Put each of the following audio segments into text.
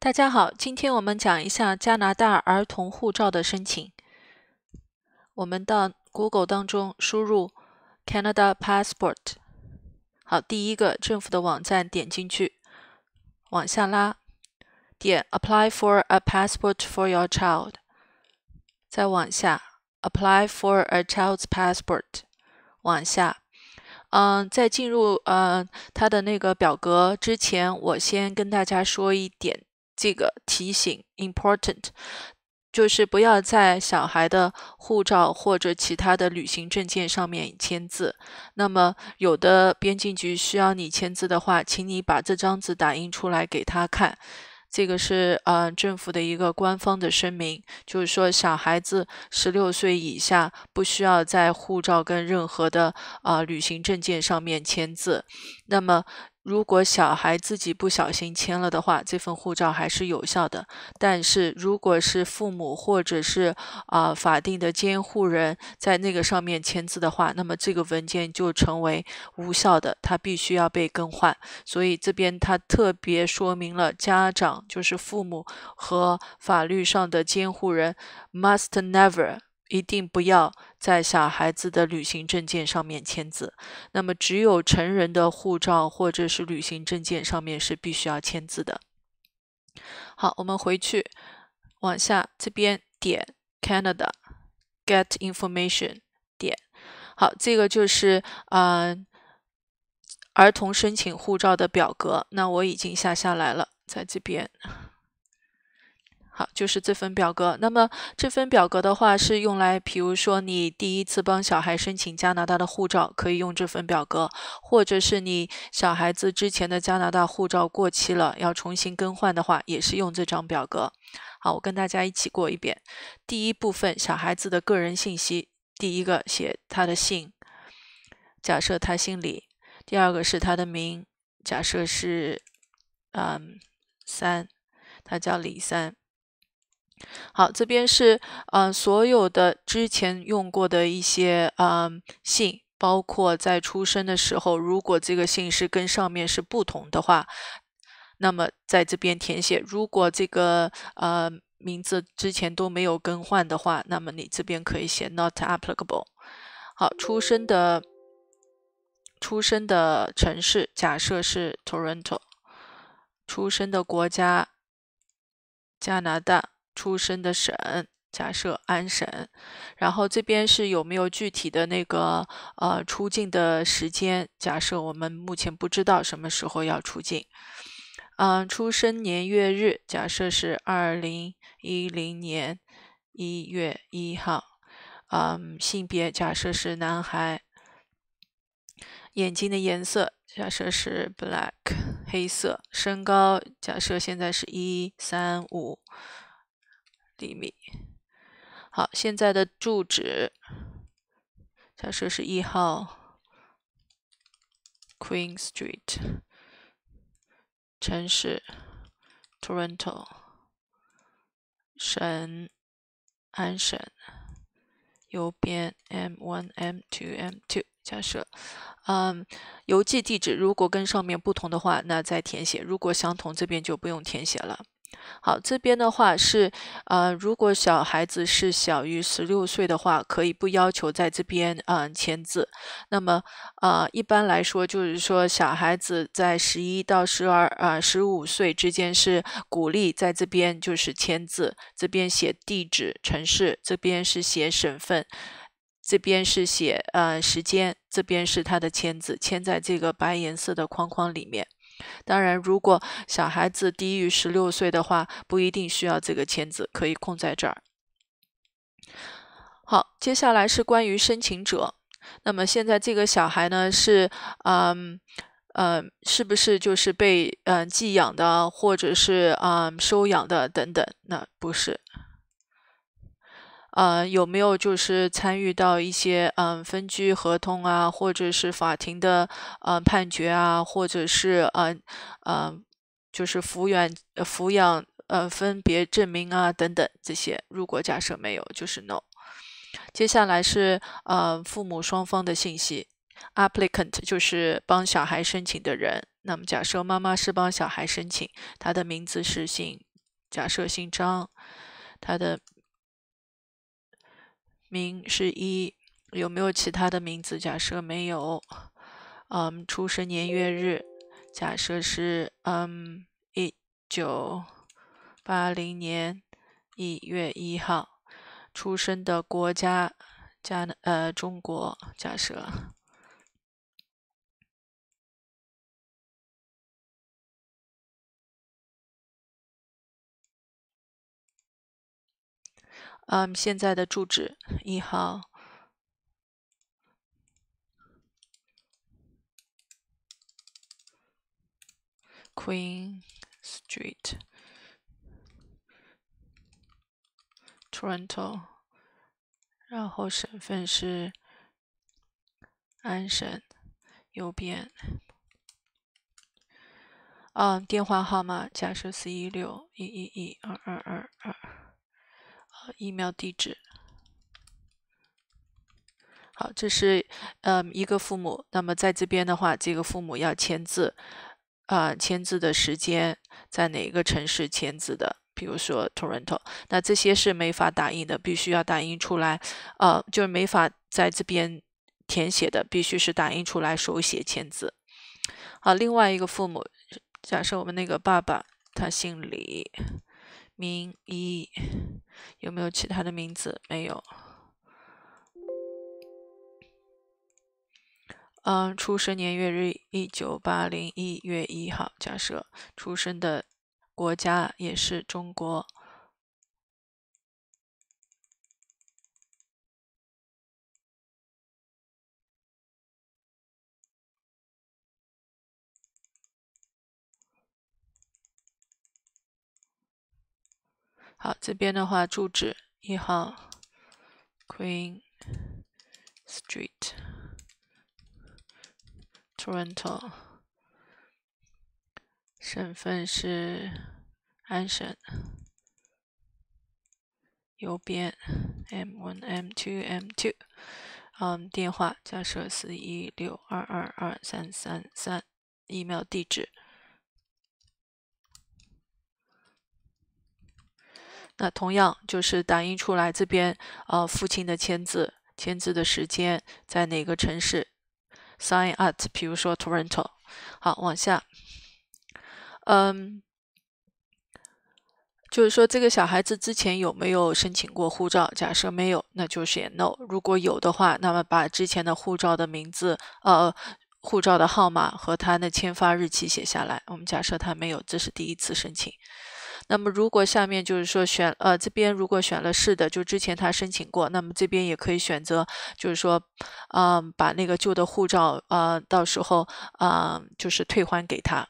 大家好，今天我们讲一下加拿大儿童护照的申请。我们到 Google 当中输入 Canada passport，好，第一个政府的网站点进去，往下拉，点 Apply for a passport for your child，再往下 Apply for a child's passport，往下，嗯，在进入嗯它的那个表格之前，我先跟大家说一点。这个提醒 important 就是不要在小孩的护照或者其他的旅行证件上面签字。那么有的边境局需要你签字的话，请你把这张纸打印出来给他看。这个是啊，政府的一个官方的声明，就是说小孩子十六岁以下不需要在护照跟任何的呃旅行证件上面签字。那么如果小孩自己不小心签了的话，这份护照还是有效的。但是如果是父母或者是啊法定的监护人在那个上面签字的话，那么这个文件就成为无效的，它必须要被更换。所以这边他特别说明了，家长就是父母和法律上的监护人，must never。一定不要在小孩子的旅行证件上面签字，那么只有成人的护照或者是旅行证件上面是必须要签字的。好，我们回去往下这边点 Canada，get information 点，好，这个就是嗯儿童申请护照的表格，那我已经下下来了，在这边。好，就是这份表格。那么这份表格的话，是用来，比如说你第一次帮小孩申请加拿大的护照，可以用这份表格；或者是你小孩子之前的加拿大护照过期了，要重新更换的话，也是用这张表格。好，我跟大家一起过一遍。第一部分，小孩子的个人信息。第一个写他的姓，假设他姓李。第二个是他的名，假设是嗯三，他叫李三。好，这边是嗯，所有的之前用过的一些嗯姓，包括在出生的时候，如果这个姓是跟上面是不同的话，那么在这边填写。如果这个呃名字之前都没有更换的话，那么你这边可以写 Not Applicable。好，出生的出生的城市假设是 Toronto，出生的国家加拿大。出生的省，假设安省。然后这边是有没有具体的那个呃出境的时间？假设我们目前不知道什么时候要出境。嗯，出生年月日，假设是二零一零年一月一号。嗯，性别假设是男孩。眼睛的颜色假设是 black 黑色。身高假设现在是一三五。厘米。好，现在的住址假设是一号 Queen Street，城市 Toronto，省安省，邮编 M1 M2 M2。假设，嗯，邮寄地址如果跟上面不同的话，那再填写；如果相同，这边就不用填写了。好，这边的话是，呃，如果小孩子是小于十六岁的话，可以不要求在这边，嗯，签字。那么，呃，一般来说，就是说小孩子在十一到十二，呃，十五岁之间是鼓励在这边就是签字。这边写地址、城市，这边是写省份，这边是写，呃，时间，这边是他的签字，签在这个白颜色的框框里面。当然，如果小孩子低于十六岁的话，不一定需要这个签字，可以空在这儿。好，接下来是关于申请者。那么现在这个小孩呢，是嗯嗯，是不是就是被嗯寄养的，或者是嗯收养的等等？那不是。呃，有没有就是参与到一些嗯分居合同啊，或者是法庭的呃判决啊，或者是嗯嗯就是抚养抚养呃分别证明啊等等这些？如果假设没有，就是 no。接下来是呃父母双方的信息，applicant 就是帮小孩申请的人。那么假设妈妈是帮小孩申请，她的名字是姓假设姓张，她的。名是一，有没有其他的名字？假设没有，嗯，出生年月日，假设是嗯，一九八零年一月一号出生的国家，加呃中国。假设。嗯，现在的住址一行，Queen Street，Toronto，然后省份是安省，邮编，嗯，电话号码假设四一六一一一二二二二。疫苗地址，好，这是嗯一个父母，那么在这边的话，这个父母要签字，啊，签字的时间在哪个城市签字的？比如说 Toronto，那这些是没法打印的，必须要打印出来，呃，就是没法在这边填写的，必须是打印出来手写签字。好，另外一个父母，假设我们那个爸爸他姓李。名一有没有其他的名字？没有。嗯，出生年月日一九八零一月一号。假设出生的国家也是中国。好，这边的话，住址一号 Queen Street, Toronto，省份是安省，邮编 M1 M2 M2，嗯，电话假设四一六二二二三三三，email 地址。那同样就是打印出来这边，呃，父亲的签字、签字的时间在哪个城市？Sign at，比如说 Toronto。好，往下。嗯，就是说这个小孩子之前有没有申请过护照？假设没有，那就写 No。如果有的话，那么把之前的护照的名字、呃，护照的号码和他的签发日期写下来。我们假设他没有，这是第一次申请。那么，如果下面就是说选，呃，这边如果选了是的，就之前他申请过，那么这边也可以选择，就是说，嗯，把那个旧的护照，呃，到时候，啊，就是退还给他。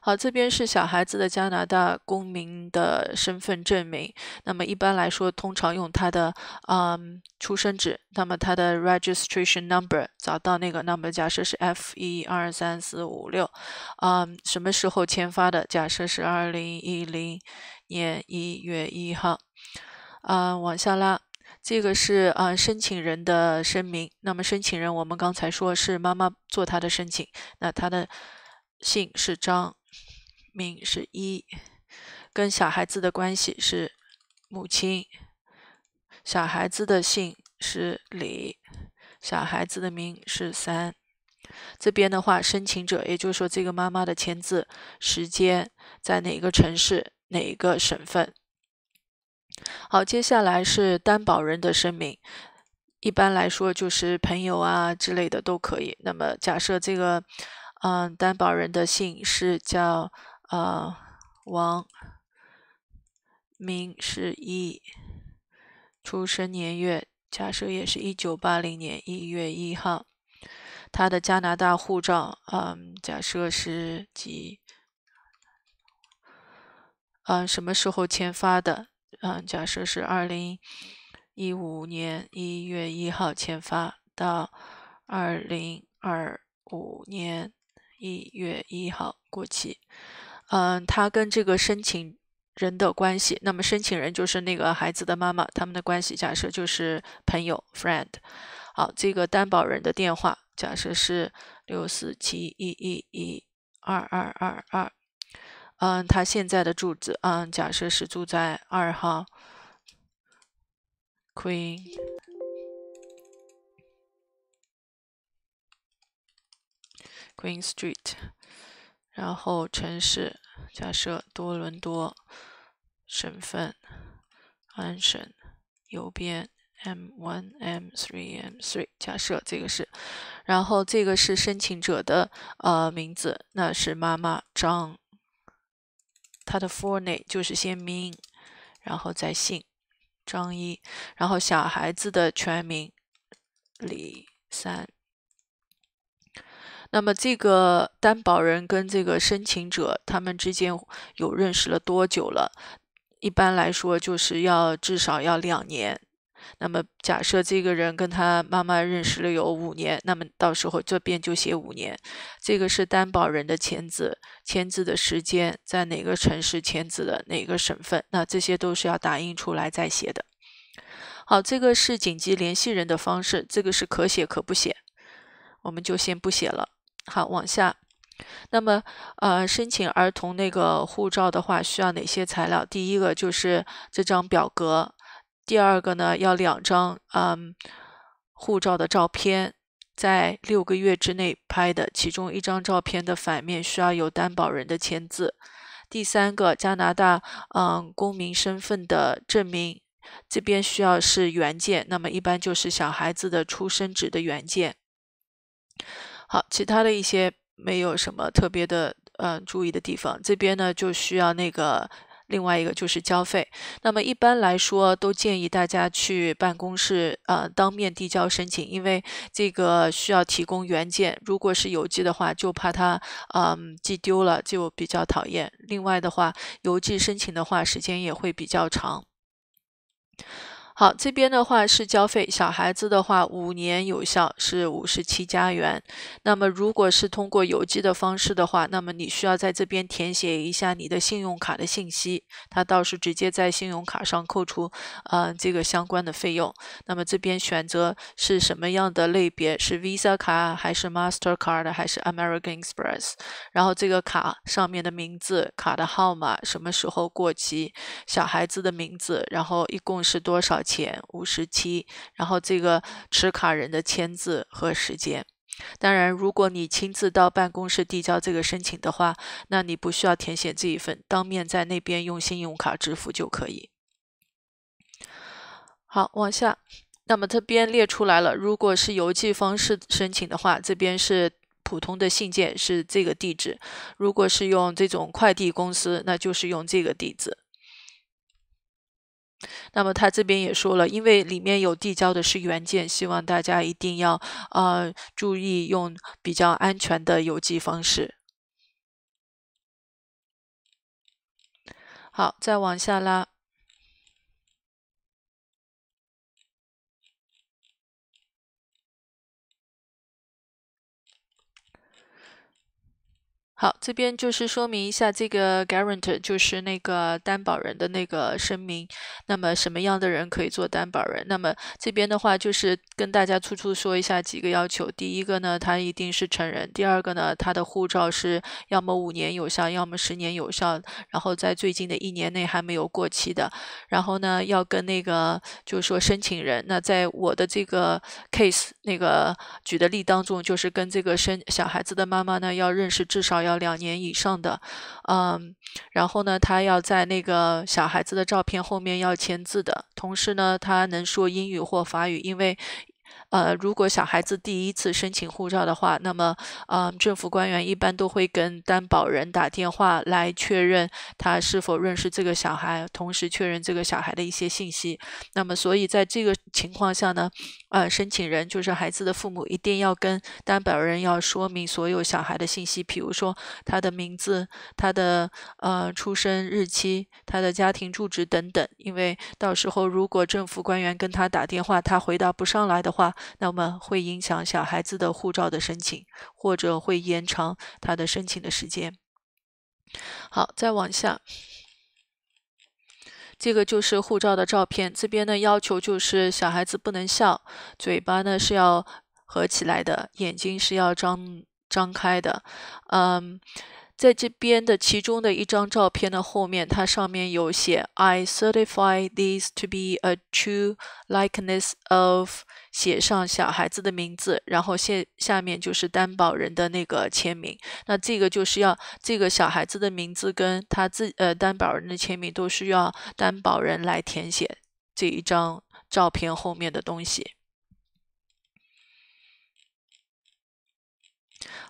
好，这边是小孩子的加拿大公民的身份证明。那么一般来说，通常用他的嗯出生纸。那么他的 registration number 找到那个 number，假设是 F 一二三四五六啊。什么时候签发的？假设是二零一零年一月一号啊。往下拉，这个是啊申请人的声明。那么申请人我们刚才说是妈妈做他的申请，那他的。姓是张，名是一，跟小孩子的关系是母亲。小孩子的姓是李，小孩子的名是三。这边的话，申请者，也就是说这个妈妈的签字时间在哪个城市、哪个省份？好，接下来是担保人的声明，一般来说就是朋友啊之类的都可以。那么假设这个。嗯，担保人的姓是叫呃王，名是一，出生年月假设也是一九八零年一月一号，他的加拿大护照嗯假设是几，嗯，什么时候签发的？嗯，假设是二零一五年一月一号签发到二零二五年。一月一号过期。嗯，他跟这个申请人的关系，那么申请人就是那个孩子的妈妈，他们的关系假设就是朋友 friend。好，这个担保人的电话假设是六四七一一一二二二二。嗯，他现在的住址，嗯，假设是住在二号 Queen。Green Street，然后城市假设多伦多，省份安省，邮编 M1M3M3 假设这个是，然后这个是申请者的呃名字，那是妈妈张，他的 full name 就是先名，然后再姓张一，然后小孩子的全名李三。那么这个担保人跟这个申请者他们之间有认识了多久了？一般来说，就是要至少要两年。那么假设这个人跟他妈妈认识了有五年，那么到时候这边就写五年。这个是担保人的签字，签字的时间在哪个城市签字的，哪个省份？那这些都是要打印出来再写的。好，这个是紧急联系人的方式，这个是可写可不写，我们就先不写了。好，往下，那么呃，申请儿童那个护照的话，需要哪些材料？第一个就是这张表格，第二个呢，要两张嗯护照的照片，在六个月之内拍的，其中一张照片的反面需要有担保人的签字。第三个，加拿大嗯公民身份的证明，这边需要是原件，那么一般就是小孩子的出生纸的原件。好，其他的一些没有什么特别的，嗯，注意的地方。这边呢就需要那个另外一个就是交费。那么一般来说都建议大家去办公室，呃，当面递交申请，因为这个需要提供原件。如果是邮寄的话，就怕它嗯，寄丢了就比较讨厌。另外的话，邮寄申请的话，时间也会比较长。好，这边的话是交费，小孩子的话五年有效是五十七加元。那么如果是通过邮寄的方式的话，那么你需要在这边填写一下你的信用卡的信息，他倒是直接在信用卡上扣除，嗯，这个相关的费用。那么这边选择是什么样的类别？是 Visa 卡还是 Mastercard 还是 American Express？然后这个卡上面的名字、卡的号码、什么时候过期、小孩子的名字，然后一共是多少？钱五十七，然后这个持卡人的签字和时间。当然，如果你亲自到办公室递交这个申请的话，那你不需要填写这一份，当面在那边用信用卡支付就可以。好，往下，那么这边列出来了。如果是邮寄方式申请的话，这边是普通的信件，是这个地址；如果是用这种快递公司，那就是用这个地址。那么他这边也说了，因为里面有递交的是原件，希望大家一定要呃注意用比较安全的邮寄方式。好，再往下拉。好，这边就是说明一下这个 guarantor 就是那个担保人的那个声明。那么什么样的人可以做担保人？那么这边的话就是跟大家粗粗说一下几个要求。第一个呢，他一定是成人；第二个呢，他的护照是要么五年有效，要么十年有效，然后在最近的一年内还没有过期的。然后呢，要跟那个就是说申请人。那在我的这个 case 那个举的例当中，就是跟这个生小孩子的妈妈呢要认识至少。要两年以上的，嗯，然后呢，他要在那个小孩子的照片后面要签字的，同时呢，他能说英语或法语，因为。呃，如果小孩子第一次申请护照的话，那么，呃，政府官员一般都会跟担保人打电话来确认他是否认识这个小孩，同时确认这个小孩的一些信息。那么，所以在这个情况下呢，呃，申请人就是孩子的父母一定要跟担保人要说明所有小孩的信息，比如说他的名字、他的呃出生日期、他的家庭住址等等。因为到时候如果政府官员跟他打电话，他回答不上来的话，那么会影响小孩子的护照的申请，或者会延长他的申请的时间。好，再往下，这个就是护照的照片。这边呢要求就是小孩子不能笑，嘴巴呢是要合起来的，眼睛是要张张开的，嗯。在这边的其中的一张照片的后面，它上面有写 "I certify these to be a true likeness of"，写上小孩子的名字，然后写下面就是担保人的那个签名。那这个就是要这个小孩子的名字跟他自呃担保人的签名都是要担保人来填写这一张照片后面的东西。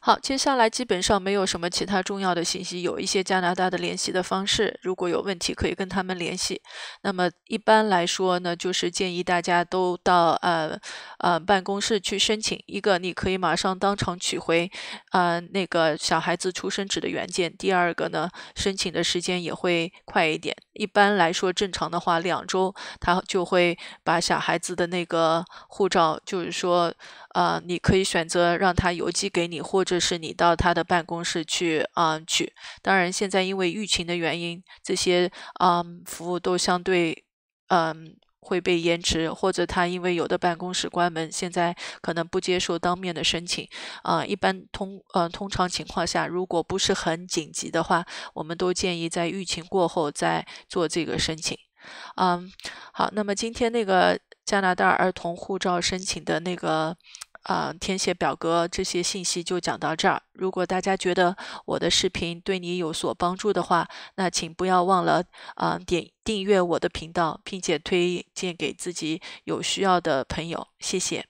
好，接下来基本上没有什么其他重要的信息，有一些加拿大的联系的方式，如果有问题可以跟他们联系。那么一般来说呢，就是建议大家都到呃呃办公室去申请。一个你可以马上当场取回，啊那个小孩子出生纸的原件。第二个呢，申请的时间也会快一点。一般来说正常的话，两周他就会把小孩子的那个护照，就是说。啊，你可以选择让他邮寄给你，或者是你到他的办公室去，啊，取。当然，现在因为疫情的原因，这些啊服务都相对嗯会被延迟，或者他因为有的办公室关门，现在可能不接受当面的申请。啊，一般通嗯通常情况下，如果不是很紧急的话，我们都建议在疫情过后再做这个申请。嗯，好，那么今天那个加拿大儿童护照申请的那个。啊，填写表格这些信息就讲到这儿。如果大家觉得我的视频对你有所帮助的话，那请不要忘了啊，点订阅我的频道，并且推荐给自己有需要的朋友。谢谢。